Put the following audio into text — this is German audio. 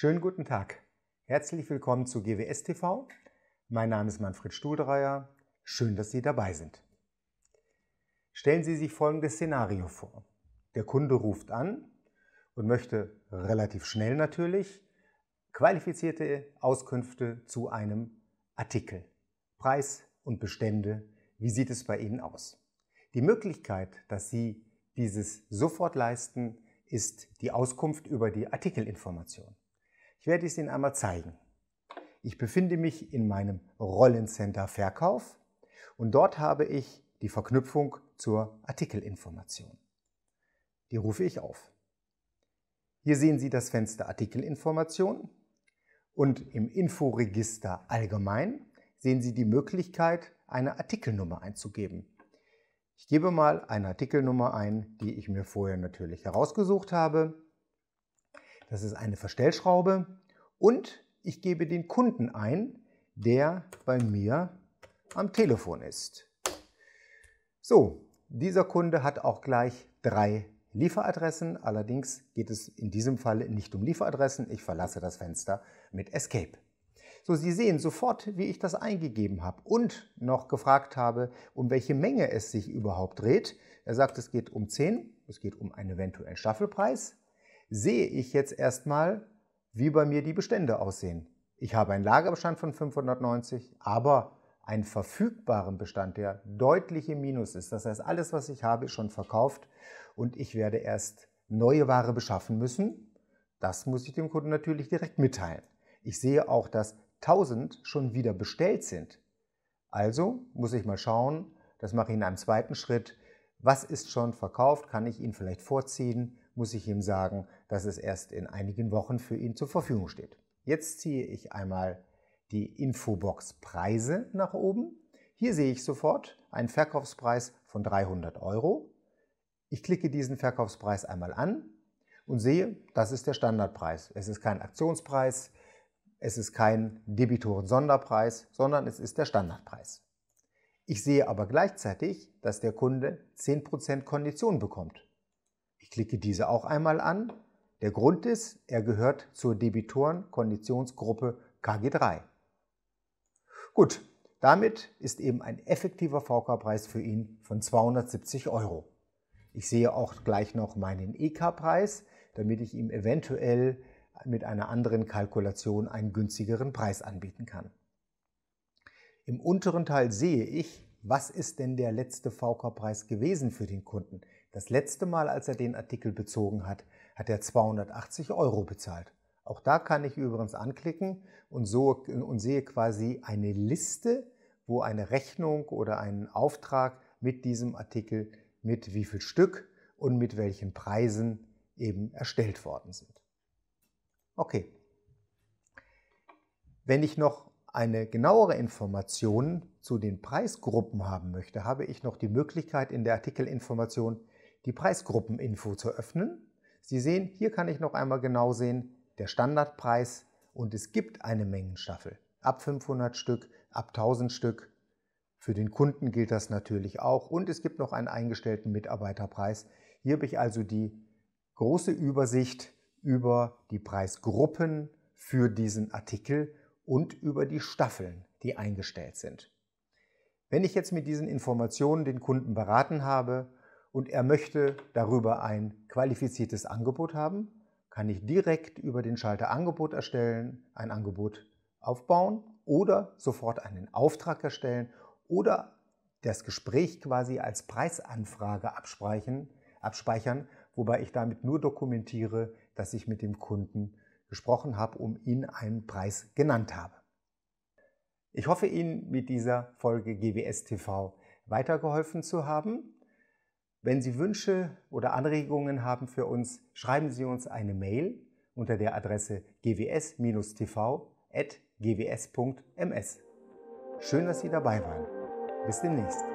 Schönen guten Tag. Herzlich willkommen zu GWS TV. Mein Name ist Manfred Stuhldreier. Schön, dass Sie dabei sind. Stellen Sie sich folgendes Szenario vor. Der Kunde ruft an und möchte relativ schnell natürlich qualifizierte Auskünfte zu einem Artikel. Preis und Bestände. Wie sieht es bei Ihnen aus? Die Möglichkeit, dass Sie dieses sofort leisten, ist die Auskunft über die Artikelinformation. Ich werde es Ihnen einmal zeigen. Ich befinde mich in meinem Rollencenter Verkauf und dort habe ich die Verknüpfung zur Artikelinformation. Die rufe ich auf. Hier sehen Sie das Fenster Artikelinformation und im Inforegister allgemein sehen Sie die Möglichkeit, eine Artikelnummer einzugeben. Ich gebe mal eine Artikelnummer ein, die ich mir vorher natürlich herausgesucht habe. Das ist eine Verstellschraube und ich gebe den Kunden ein, der bei mir am Telefon ist. So, dieser Kunde hat auch gleich drei Lieferadressen. Allerdings geht es in diesem Fall nicht um Lieferadressen. Ich verlasse das Fenster mit Escape. So, Sie sehen sofort, wie ich das eingegeben habe und noch gefragt habe, um welche Menge es sich überhaupt dreht. Er sagt, es geht um 10, es geht um einen eventuellen Staffelpreis sehe ich jetzt erstmal, wie bei mir die Bestände aussehen. Ich habe einen Lagerbestand von 590, aber einen verfügbaren Bestand, der deutlich im Minus ist. Das heißt, alles, was ich habe, ist schon verkauft und ich werde erst neue Ware beschaffen müssen. Das muss ich dem Kunden natürlich direkt mitteilen. Ich sehe auch, dass 1000 schon wieder bestellt sind. Also muss ich mal schauen, das mache ich in einem zweiten Schritt, was ist schon verkauft, kann ich ihn vielleicht vorziehen muss ich ihm sagen, dass es erst in einigen Wochen für ihn zur Verfügung steht. Jetzt ziehe ich einmal die Infobox Preise nach oben. Hier sehe ich sofort einen Verkaufspreis von 300 Euro. Ich klicke diesen Verkaufspreis einmal an und sehe, das ist der Standardpreis. Es ist kein Aktionspreis, es ist kein Debitoren-Sonderpreis, sondern es ist der Standardpreis. Ich sehe aber gleichzeitig, dass der Kunde 10% Kondition bekommt. Ich klicke diese auch einmal an. Der Grund ist, er gehört zur Debitoren-Konditionsgruppe KG3. Gut, damit ist eben ein effektiver VK-Preis für ihn von 270 Euro. Ich sehe auch gleich noch meinen EK-Preis, damit ich ihm eventuell mit einer anderen Kalkulation einen günstigeren Preis anbieten kann. Im unteren Teil sehe ich, was ist denn der letzte VK-Preis gewesen für den Kunden? Das letzte Mal, als er den Artikel bezogen hat, hat er 280 Euro bezahlt. Auch da kann ich übrigens anklicken und, so, und sehe quasi eine Liste, wo eine Rechnung oder einen Auftrag mit diesem Artikel, mit wie viel Stück und mit welchen Preisen eben erstellt worden sind. Okay. Wenn ich noch eine genauere Information zu den Preisgruppen haben möchte, habe ich noch die Möglichkeit in der Artikelinformation die Preisgruppeninfo zu öffnen. Sie sehen, hier kann ich noch einmal genau sehen, der Standardpreis und es gibt eine Mengenstaffel. Ab 500 Stück, ab 1000 Stück. Für den Kunden gilt das natürlich auch und es gibt noch einen eingestellten Mitarbeiterpreis. Hier habe ich also die große Übersicht über die Preisgruppen für diesen Artikel und über die Staffeln, die eingestellt sind. Wenn ich jetzt mit diesen Informationen den Kunden beraten habe, und er möchte darüber ein qualifiziertes Angebot haben, kann ich direkt über den Schalter Angebot erstellen, ein Angebot aufbauen oder sofort einen Auftrag erstellen oder das Gespräch quasi als Preisanfrage abspeichern, abspeichern, wobei ich damit nur dokumentiere, dass ich mit dem Kunden gesprochen habe, um ihn einen Preis genannt habe. Ich hoffe, Ihnen mit dieser Folge GWS TV weitergeholfen zu haben. Wenn Sie Wünsche oder Anregungen haben für uns, schreiben Sie uns eine Mail unter der Adresse gws-tv.gws.ms. Schön, dass Sie dabei waren. Bis demnächst.